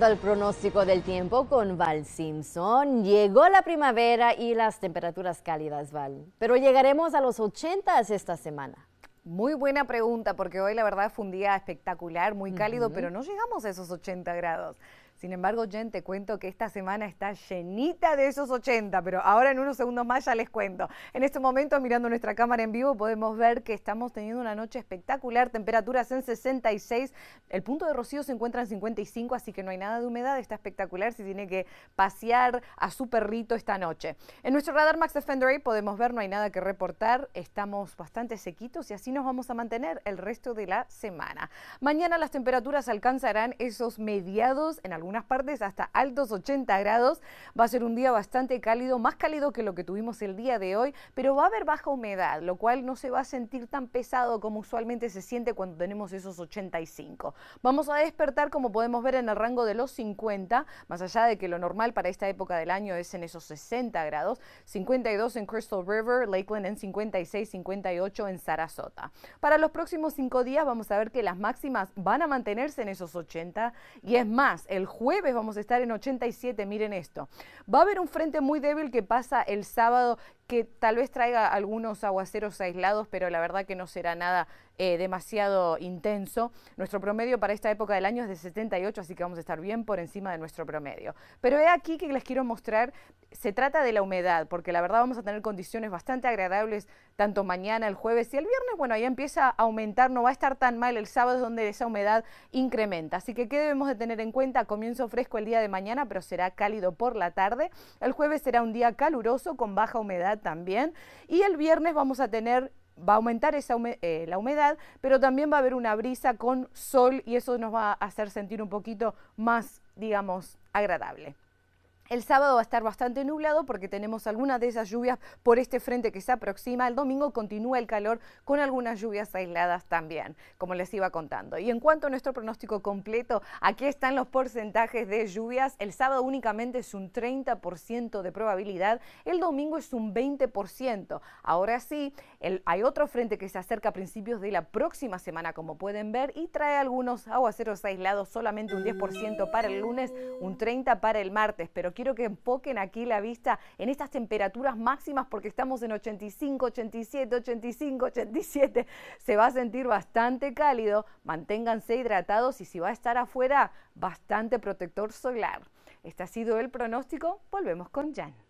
Al pronóstico del tiempo con Val Simpson, llegó la primavera y las temperaturas cálidas, Val. Pero llegaremos a los 80 esta semana. Muy buena pregunta, porque hoy la verdad fue un día espectacular, muy cálido, pero no llegamos a esos 80 grados. Sin embargo, Jen, te cuento que esta semana está llenita de esos 80, pero ahora en unos segundos más ya les cuento. En este momento, mirando nuestra cámara en vivo, podemos ver que estamos teniendo una noche espectacular, temperaturas en 66, el punto de rocío se encuentra en 55, así que no hay nada de humedad, está espectacular si tiene que pasear a su perrito esta noche. En nuestro radar Max Defender podemos ver, no hay nada que reportar, estamos bastante sequitos y así nos vamos a mantener el resto de la semana. Mañana las temperaturas alcanzarán esos mediados en algún unas partes hasta altos 80 grados. Va a ser un día bastante cálido, más cálido que lo que tuvimos el día de hoy, pero va a haber baja humedad, lo cual no se va a sentir tan pesado como usualmente se siente cuando tenemos esos 85. Vamos a despertar, como podemos ver, en el rango de los 50, más allá de que lo normal para esta época del año es en esos 60 grados, 52 en Crystal River, Lakeland en 56, 58 en Sarasota. Para los próximos cinco días vamos a ver que las máximas van a mantenerse en esos 80 y es más, el jueves vamos a estar en 87, miren esto. Va a haber un frente muy débil que pasa el sábado que tal vez traiga algunos aguaceros aislados, pero la verdad que no será nada eh, demasiado intenso. Nuestro promedio para esta época del año es de 78, así que vamos a estar bien por encima de nuestro promedio. Pero he aquí que les quiero mostrar, se trata de la humedad, porque la verdad vamos a tener condiciones bastante agradables tanto mañana, el jueves y el viernes. Bueno, ahí empieza a aumentar, no va a estar tan mal el sábado, donde esa humedad incrementa. Así que, ¿qué debemos de tener en cuenta? Comienzo fresco el día de mañana, pero será cálido por la tarde. El jueves será un día caluroso con baja humedad también. Y el viernes vamos a tener va a aumentar esa eh, la humedad, pero también va a haber una brisa con sol y eso nos va a hacer sentir un poquito más, digamos, agradable. El sábado va a estar bastante nublado porque tenemos algunas de esas lluvias por este frente que se aproxima. El domingo continúa el calor con algunas lluvias aisladas también, como les iba contando. Y en cuanto a nuestro pronóstico completo, aquí están los porcentajes de lluvias. El sábado únicamente es un 30% de probabilidad, el domingo es un 20%. Ahora sí, hay otro frente que se acerca a principios de la próxima semana, como pueden ver, y trae algunos aguaceros aislados, solamente un 10% para el lunes, un 30% para el martes, pero quiero que enfoquen aquí la vista en estas temperaturas máximas porque estamos en 85, 87, 85, 87. Se va a sentir bastante cálido. Manténganse hidratados y si va a estar afuera, bastante protector solar. Este ha sido el pronóstico. Volvemos con Jan.